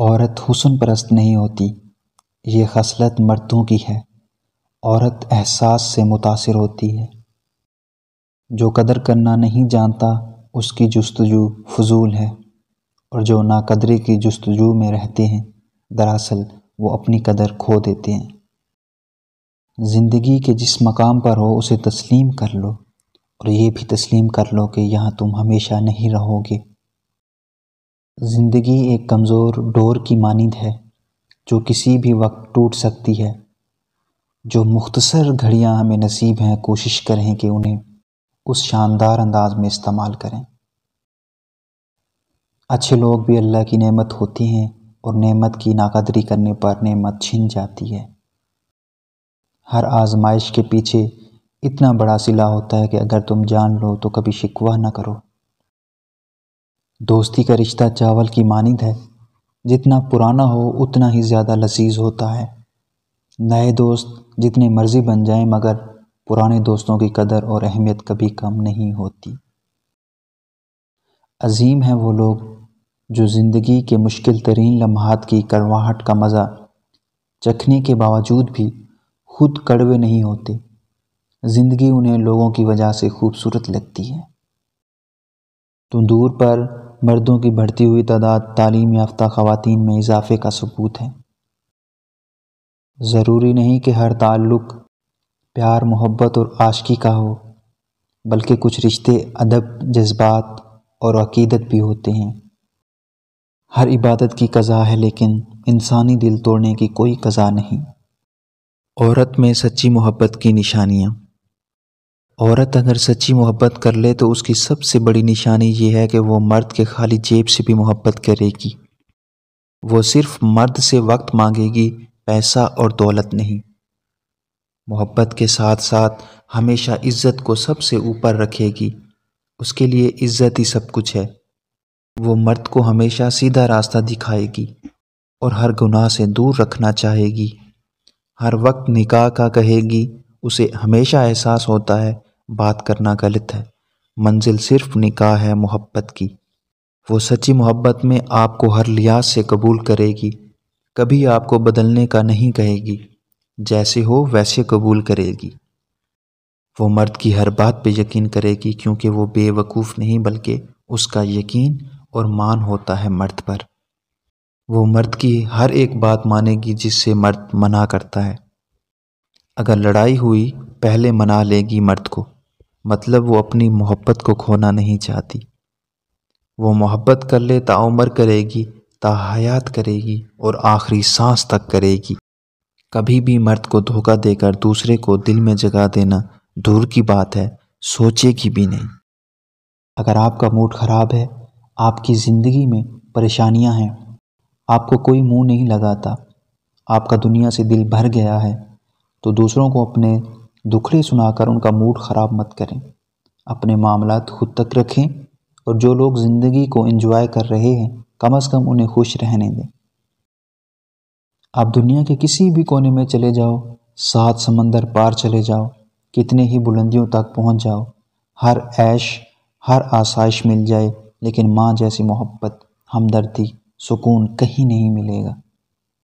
औरत हुसन परस्त नहीं होती ये खसलत मर्दों की है औरत एहसास से मुतासर होती है जो कदर करना नहीं जानता उसकी जस्तजू फजूल है और जो नाकदरी की जस्तजू में रहते हैं दरअसल वो अपनी कदर खो देते हैं ज़िंदगी के जिस मकाम पर हो उसे तस्लीम कर लो और ये भी तस्लीम कर लो कि यहाँ तुम हमेशा नहीं रहोगे ज़िंदगी एक कमज़ोर डोर की मानिंद है जो किसी भी वक्त टूट सकती है जो मुख्तसर घड़ियाँ हमें नसीब हैं कोशिश करें कि उन्हें उस शानदार अंदाज में इस्तेमाल करें अच्छे लोग भी अल्लाह की नेमत होती हैं और नेमत की नाकदरी करने पर नेमत छिन जाती है हर आजमाइश के पीछे इतना बड़ा सिला होता है कि अगर तुम जान लो तो कभी शिकवा ना करो दोस्ती का रिश्ता चावल की मानद है जितना पुराना हो उतना ही ज़्यादा लजीज होता है नए दोस्त जितने मर्ज़ी बन जाएं मगर पुराने दोस्तों की कदर और अहमियत कभी कम नहीं होती अजीम हैं वो लोग जो ज़िंदगी के मुश्किल तरीन लम्हात की कड़वाहट का मज़ा चखने के बावजूद भी खुद कड़वे नहीं होते ज़िंदगी उन्हें लोगों की वजह से खूबसूरत लगती है तुम दूर पर मर्दों की बढ़ती हुई तादाद तालीम याफ्ता ख़वातीन में इजाफ़े का सबूत है ज़रूरी नहीं कि हर ताल्लुक़ प्यार मोहब्बत और आशकी का हो बल्कि कुछ रिश्ते अदब जज्बात और अकीदत भी होते हैं हर इबादत की कज़ा है लेकिन इंसानी दिल तोड़ने की कोई कज़ा नहीं औरत में सच्ची मोहब्बत की निशानियाँ औरत अगर सच्ची मोहब्बत कर ले तो उसकी सबसे बड़ी निशानी ये है कि वो मर्द के खाली जेब से भी मोहब्बत करेगी वो सिर्फ मर्द से वक्त मांगेगी पैसा और दौलत नहीं मोहब्बत के साथ साथ हमेशा इज्जत को सबसे ऊपर रखेगी उसके लिए इज्जत ही सब कुछ है वो मर्द को हमेशा सीधा रास्ता दिखाएगी और हर गुनाह से दूर रखना चाहेगी हर वक्त निकाह का कहेगी उसे हमेशा एहसास होता है बात करना गलत है मंजिल सिर्फ निकाह है मोहब्बत की वो सच्ची मोहब्बत में आपको हर लिहाज से कबूल करेगी कभी आपको बदलने का नहीं कहेगी जैसे हो वैसे कबूल करेगी वो मर्द की हर बात पे यकीन करेगी क्योंकि वो बेवकूफ़ नहीं बल्कि उसका यकीन और मान होता है मर्द पर वो मर्द की हर एक बात मानेगी जिससे मर्द मना करता है अगर लड़ाई हुई पहले मना लेगी मर्द को मतलब वो अपनी मोहब्बत को खोना नहीं चाहती वो मोहब्बत कर ले उम्र करेगी ता हयात करेगी और आखिरी सांस तक करेगी कभी भी मर्द को धोखा देकर दूसरे को दिल में जगा देना दूर की बात है सोचेगी भी नहीं अगर आपका मूड ख़राब है आपकी ज़िंदगी में परेशानियां हैं आपको कोई मुंह नहीं लगाता आपका दुनिया से दिल भर गया है तो दूसरों को अपने दुखड़े सुनाकर उनका मूड ख़राब मत करें अपने मामला खुद तक रखें और जो लोग ज़िंदगी को इंजॉय कर रहे हैं कम अज़ कम उन्हें खुश रहने दें आप दुनिया के किसी भी कोने में चले जाओ सात समंदर पार चले जाओ कितने ही बुलंदियों तक पहुंच जाओ हर ऐश हर आसाइश मिल जाए लेकिन माँ जैसी मोहब्बत हमदर्दी सुकून कहीं नहीं मिलेगा